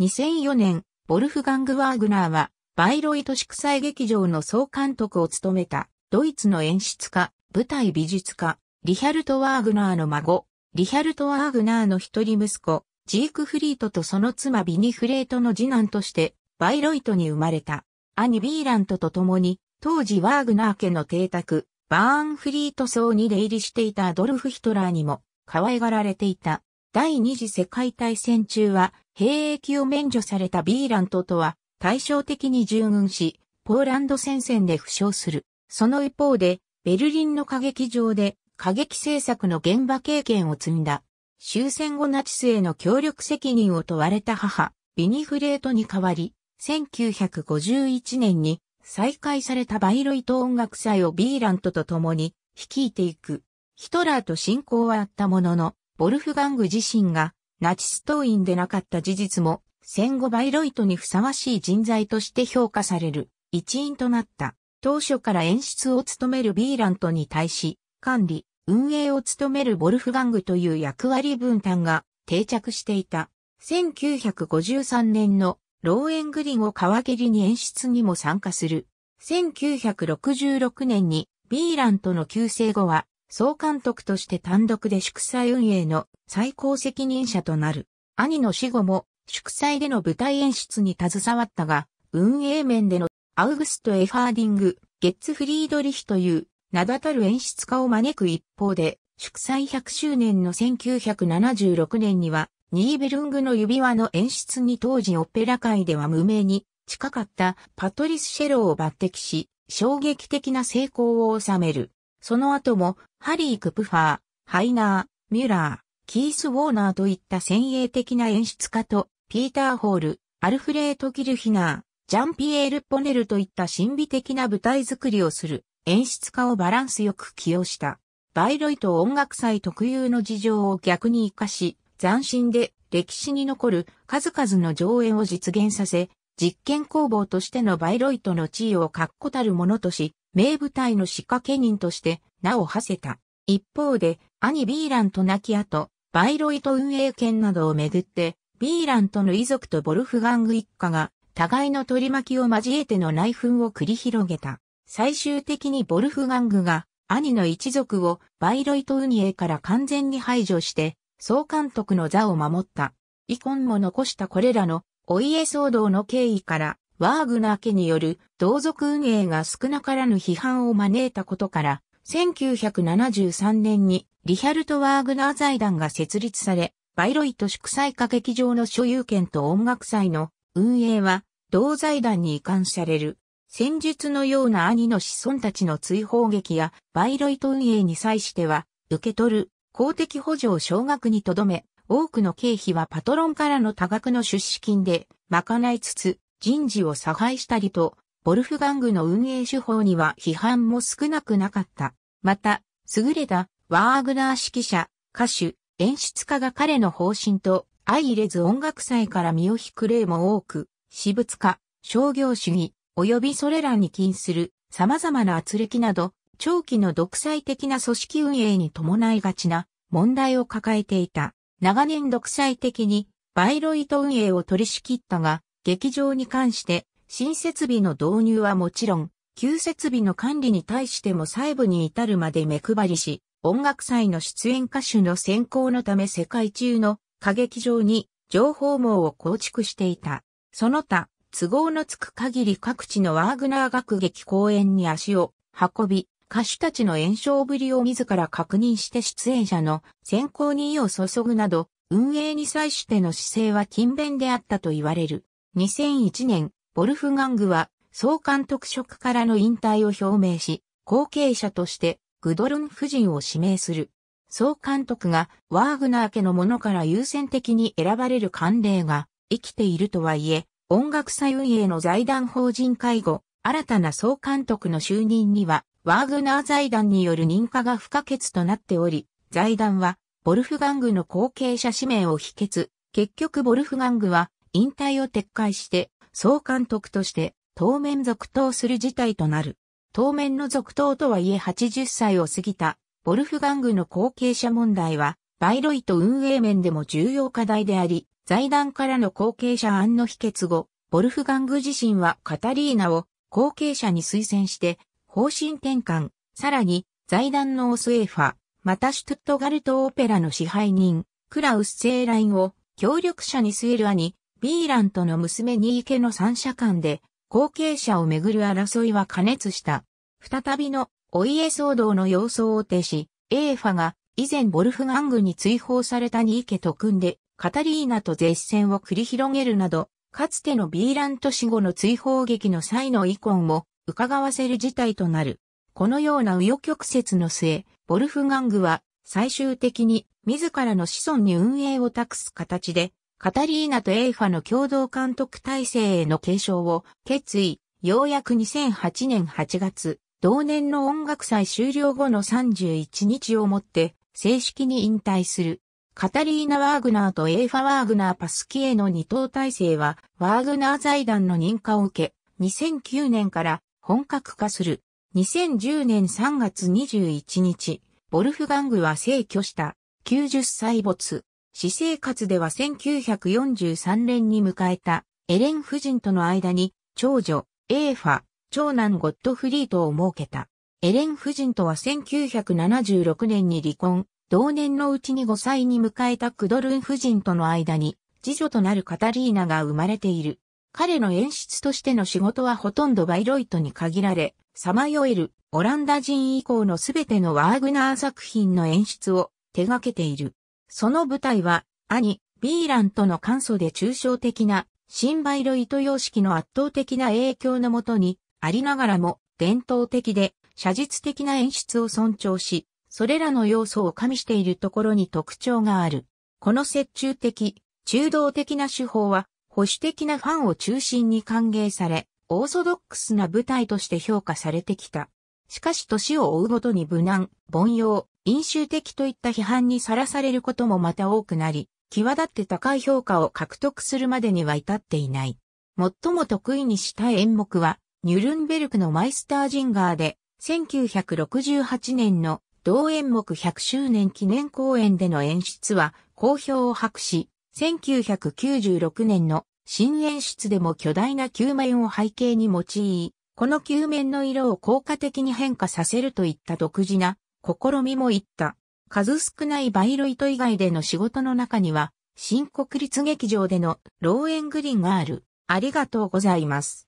2004年、ボルフガング・ワーグナーは、バイロイト祝祭劇場の総監督を務めた、ドイツの演出家、舞台美術家、リヒャルト・ワーグナーの孫、リヒャルト・ワーグナーの一人息子、ジークフリートとその妻ビニフレートの次男として、バイロイトに生まれた。兄ビーラントと共に、当時ワーグナー家の邸宅、バーンフリート層に出入りしていたアドルフ・ヒトラーにも、可愛がられていた。第二次世界大戦中は、兵役を免除されたビーラントとは対照的に従軍し、ポーランド戦線で負傷する。その一方で、ベルリンの過激場で過激政策の現場経験を積んだ。終戦後ナチスへの協力責任を問われた母、ビニフレートに代わり、1951年に再開されたバイロイト音楽祭をビーラントと共に率いていく。ヒトラーと親交はあったものの、ボルフガング自身がナチス党員でなかった事実も、戦後バイロイトにふさわしい人材として評価される一員となった。当初から演出を務めるビーラントに対し、管理、運営を務めるボルフガングという役割分担が定着していた。1953年のローエングリンを皮切りに演出にも参加する。1966年にビーラントの旧姓後は総監督として単独で祝祭運営の最高責任者となる。兄の死後も祝祭での舞台演出に携わったが、運営面でのアウグスト・エファーディング、ゲッツ・フリードリヒという名だたる演出家を招く一方で、祝祭100周年の1976年には、ニーベルングの指輪の演出に当時オペラ界では無名に近かったパトリス・シェローを抜擢し、衝撃的な成功を収める。その後もハリー・クプファー、ハイナー、ミュラー、キース・ウォーナーといった先鋭的な演出家と、ピーター・ホール、アルフレート・ギルヒナー、ジャンピエール・ポネルといった神秘的な舞台作りをする演出家をバランスよく起用した。バイロイト音楽祭特有の事情を逆に活かし、斬新で歴史に残る数々の上演を実現させ、実験工房としてのバイロイトの地位を確固たるものとし、名部隊の仕掛け人として名を馳せた。一方で、兄ビーランと亡き後、バイロイト運営権などをめぐって、ビーランとの遺族とボルフガング一家が、互いの取り巻きを交えての内紛を繰り広げた。最終的にボルフガングが、兄の一族をバイロイト運営から完全に排除して、総監督の座を守った。遺恨も残したこれらのお家騒動の経緯から、ワーグナー家による同族運営が少なからぬ批判を招いたことから、1973年にリヒャルト・ワーグナー財団が設立され、バイロイト祝祭歌劇場の所有権と音楽祭の運営は同財団に移管される。戦術のような兄の子孫たちの追放劇やバイロイト運営に際しては、受け取る公的補助を少額にとどめ、多くの経費はパトロンからの多額の出資金で賄いつつ、人事を差配したりと、ボルフガングの運営手法には批判も少なくなかった。また、優れたワーグナー指揮者、歌手、演出家が彼の方針と相入れず音楽祭から身を引く例も多く、私物化、商業主義、及びそれらに禁する様々な圧力など、長期の独裁的な組織運営に伴いがちな問題を抱えていた。長年独裁的にバイロイト運営を取り仕切ったが、劇場に関して、新設備の導入はもちろん、旧設備の管理に対しても細部に至るまで目配りし、音楽祭の出演歌手の選考のため世界中の歌劇場に情報網を構築していた。その他、都合のつく限り各地のワーグナー学劇公演に足を運び、歌手たちの演唱ぶりを自ら確認して出演者の選考に意を注ぐなど、運営に際しての姿勢は勤勉であったと言われる。2001年、ボルフガングは総監督職からの引退を表明し、後継者としてグドルン夫人を指名する。総監督がワーグナー家のものから優先的に選ばれる慣例が生きているとはいえ、音楽祭運営の財団法人会後、新たな総監督の就任には、ワーグナー財団による認可が不可欠となっており、財団は、ボルフガングの後継者指名を否決。結局ボルフガングは、引退を撤回して、総監督として、当面続投する事態となる。当面の続投とはいえ80歳を過ぎた、ボルフガングの後継者問題は、バイロイト運営面でも重要課題であり、財団からの後継者案の否決後、ボルフガング自身はカタリーナを後継者に推薦して、方針転換、さらに財団のオスエファ、またシュトゥットガルトオペラの支配人、クラウス・セーラインを協力者に据える兄、ビーランとの娘ニーケの三者間で、後継者をめぐる争いは加熱した。再びのお家騒動の様相を呈し、エーファが以前ボルフガングに追放されたニーケと組んで、カタリーナと絶戦を繰り広げるなど、かつてのビーラント死後の追放劇の際の遺恨を伺わせる事態となる。このような右翼曲折の末、ボルフガングは最終的に自らの子孫に運営を託す形でカタリーナとエイファの共同監督体制への継承を決意、ようやく2008年8月、同年の音楽祭終了後の31日をもって正式に引退する。カタリーナ・ワーグナーとエイファ・ワーグナー・パスキへの二等体制は、ワーグナー財団の認可を受け、2009年から本格化する。2010年3月21日、ボルフガングは逝去した。90歳没。私生活では1943年に迎えたエレン夫人との間に長女エーファ、長男ゴッドフリートを設けた。エレン夫人とは1976年に離婚、同年のうちに5歳に迎えたクドルン夫人との間に次女となるカタリーナが生まれている。彼の演出としての仕事はほとんどバイロイトに限られ、さまよえるオランダ人以降のすべてのワーグナー作品の演出を手掛けている。その舞台は、兄、ビーランとの簡素で抽象的な、新バイロイト様式の圧倒的な影響のもとに、ありながらも、伝統的で、写実的な演出を尊重し、それらの要素を加味しているところに特徴がある。この折衷的、中道的な手法は、保守的なファンを中心に歓迎され、オーソドックスな舞台として評価されてきた。しかし年を追うごとに無難、凡庸、飲酒的といった批判にさらされることもまた多くなり、際立って高い評価を獲得するまでには至っていない。最も得意にした演目は、ニュルンベルクのマイスタージンガーで、1968年の同演目100周年記念公演での演出は好評を博し、1996年の新演出でも巨大な球面を背景に用い、この球面の色を効果的に変化させるといった独自な試みもいった。数少ないバイロイト以外での仕事の中には、新国立劇場でのローエングリンがある。ありがとうございます。